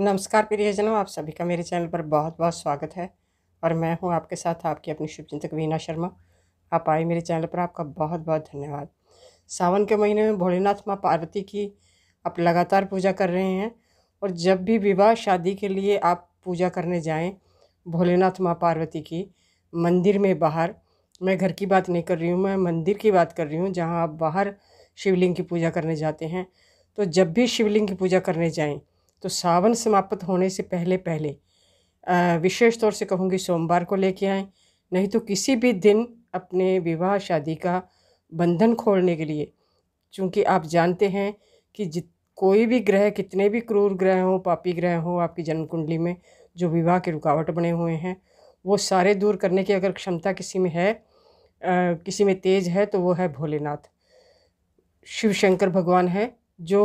नमस्कार प्रियजनों आप सभी का मेरे चैनल पर बहुत बहुत स्वागत है और मैं हूं आपके साथ आपकी अपनी शुभचिंतक वीना शर्मा आप आए मेरे चैनल पर आपका बहुत बहुत धन्यवाद सावन के महीने में भोलेनाथ माँ पार्वती की आप लगातार पूजा कर रहे हैं और जब भी विवाह शादी के लिए आप पूजा करने जाएं भोलेनाथ माँ पार्वती की मंदिर में बाहर मैं घर की बात नहीं कर रही हूँ मैं मंदिर की बात कर रही हूँ जहाँ आप बाहर शिवलिंग की पूजा करने जाते हैं तो जब भी शिवलिंग की पूजा करने जाएं तो सावन समाप्त होने से पहले पहले विशेष तौर से कहूँगी सोमवार को लेके आएँ नहीं तो किसी भी दिन अपने विवाह शादी का बंधन खोलने के लिए चूँकि आप जानते हैं कि जित कोई भी ग्रह कितने भी क्रूर ग्रह हों पापी ग्रह हों आपकी जन्म कुंडली में जो विवाह के रुकावट बने हुए हैं वो सारे दूर करने की अगर क्षमता किसी में है किसी में तेज है तो वो है भोलेनाथ शिव शंकर भगवान है जो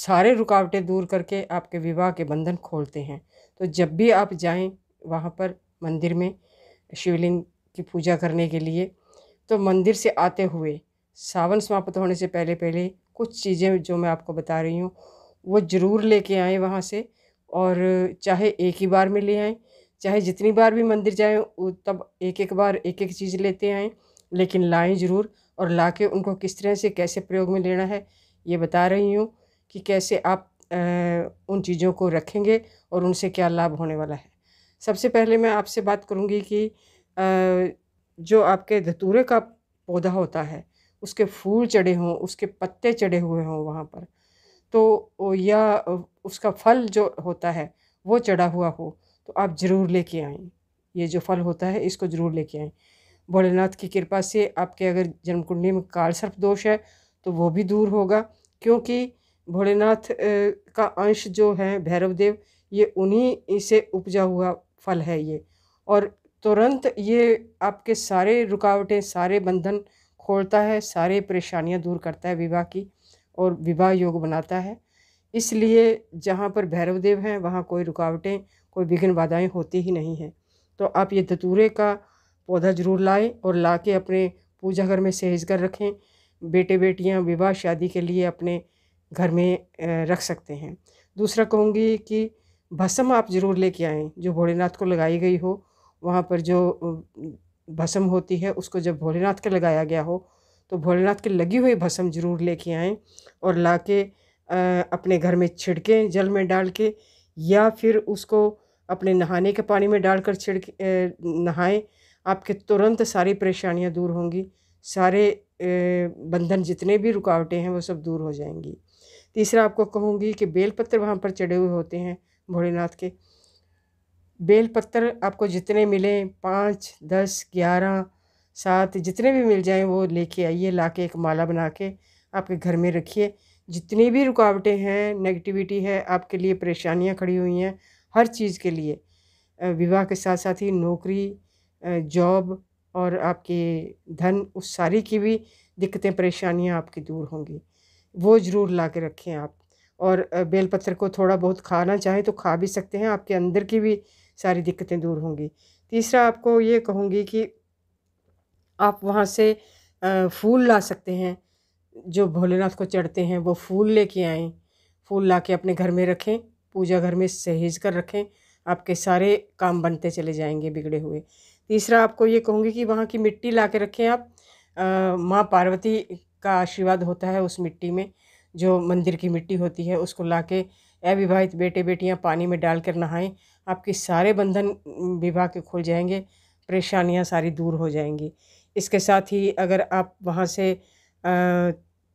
सारे रुकावटें दूर करके आपके विवाह के बंधन खोलते हैं तो जब भी आप जाएं वहाँ पर मंदिर में शिवलिंग की पूजा करने के लिए तो मंदिर से आते हुए सावन समाप्त होने से पहले पहले कुछ चीज़ें जो मैं आपको बता रही हूँ वो ज़रूर लेके आएँ वहाँ से और चाहे एक ही बार में ले आएँ चाहे जितनी बार भी मंदिर जाएं तब एक एक बार एक एक चीज़ लेते आएँ लेकिन लाएं ज़रूर और ला के उनको किस तरह से कैसे प्रयोग में लेना है ये बता रही हूँ कि कैसे आप आ, उन चीज़ों को रखेंगे और उनसे क्या लाभ होने वाला है सबसे पहले मैं आपसे बात करूँगी कि आ, जो आपके धतूरे का पौधा होता है उसके फूल चढ़े हों उसके पत्ते चढ़े हुए हों वहाँ पर तो या उसका फल जो होता है वो चढ़ा हुआ हो तो आप ज़रूर लेके आएँ ये जो फल होता है इसको ज़रूर लेके आएँ भोलेनाथ की कृपा से आपके अगर जन्म कुंडली में काल सर्प दोष है तो वो भी दूर होगा क्योंकि भोलेनाथ का अंश जो है भैरव देव ये उन्हीं से उपजा हुआ फल है ये और तुरंत ये आपके सारे रुकावटें सारे बंधन खोलता है सारे परेशानियां दूर करता है विवाह की और विवाह योग बनाता है इसलिए जहाँ पर भैरव देव हैं वहाँ कोई रुकावटें कोई विघ्न बाधाएँ होती ही नहीं हैं तो आप ये धतूरे का पौधा ज़रूर लाएँ और ला के अपने पूजा घर में सहेज कर रखें बेटे बेटियां विवाह शादी के लिए अपने घर में रख सकते हैं दूसरा कहूँगी कि भस्म आप ज़रूर लेके आएँ जो भोलेनाथ को लगाई गई हो वहाँ पर जो भस्म होती है उसको जब भोलेनाथ के लगाया गया हो तो भोलेनाथ के लगी हुई भस्म ज़रूर लेके आएँ और ला के अपने घर में छिड़कें जल में डाल के या फिर उसको अपने नहाने के पानी में डालकर छिड़क नहाएं आपके तुरंत सारी परेशानियां दूर होंगी सारे बंधन जितने भी रुकावटें हैं वो सब दूर हो जाएंगी तीसरा आपको कहूँगी कि बेलपत्र वहाँ पर चढ़े हुए होते हैं भोलेनाथ के बेलपत्र आपको जितने मिलें पाँच दस ग्यारह सात जितने भी मिल जाएं वो लेके आइए ला के एक माला बना के आपके घर में रखिए जितनी भी रुकावटें हैं नेगेटिविटी है आपके लिए परेशानियां खड़ी हुई हैं हर चीज़ के लिए विवाह के साथ साथ ही नौकरी जॉब और आपके धन उस सारी की भी दिक्कतें परेशानियां आपकी दूर होंगी वो ज़रूर ला के रखें आप और बेलपत्र को थोड़ा बहुत खाना चाहें तो खा भी सकते हैं आपके अंदर की भी सारी दिक्कतें दूर होंगी तीसरा आपको ये कहूँगी कि आप वहाँ से फूल ला सकते हैं जो भोलेनाथ को चढ़ते हैं वो फूल लेके आएँ फूल ला के अपने घर में रखें पूजा घर में सहेज कर रखें आपके सारे काम बनते चले जाएंगे बिगड़े हुए तीसरा आपको ये कहूँगी कि वहाँ की मिट्टी ला के रखें आप माँ पार्वती का आशीर्वाद होता है उस मिट्टी में जो मंदिर की मिट्टी होती है उसको ला के अविवाहित बेटे बेटियाँ पानी में डाल कर नहाएं आपके सारे बंधन विवाह के खुल जाएंगे परेशानियाँ सारी दूर हो जाएंगी इसके साथ ही अगर आप वहाँ से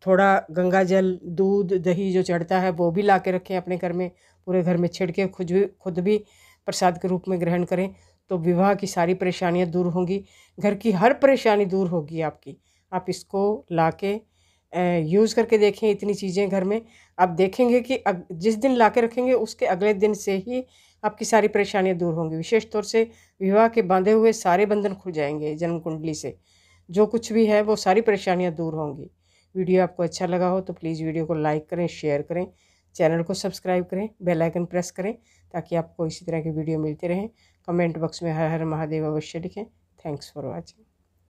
थोड़ा गंगा जल दूध दही जो चढ़ता है वो भी ला के रखें अपने घर में पूरे घर में छिड़के खुद भी खुद भी प्रसाद के रूप में ग्रहण करें तो विवाह की सारी परेशानियां दूर होंगी घर की हर परेशानी दूर होगी आपकी आप इसको ला के यूज़ करके देखें इतनी चीज़ें घर में आप देखेंगे कि अग, जिस दिन ला के रखेंगे उसके अगले दिन से ही आपकी सारी परेशानियां दूर होंगी विशेष तौर से विवाह के बांधे हुए सारे बंधन खुल जाएंगे जन्म कुंडली से जो कुछ भी है वो सारी परेशानियाँ दूर होंगी वीडियो आपको अच्छा लगा हो तो प्लीज़ वीडियो को लाइक करें शेयर करें चैनल को सब्सक्राइब करें बेल आइकन प्रेस करें ताकि आपको इसी तरह की वीडियो मिलती रहें कमेंट बॉक्स में हर हर महादेव अवश्य लिखें थैंक्स फॉर वॉचिंग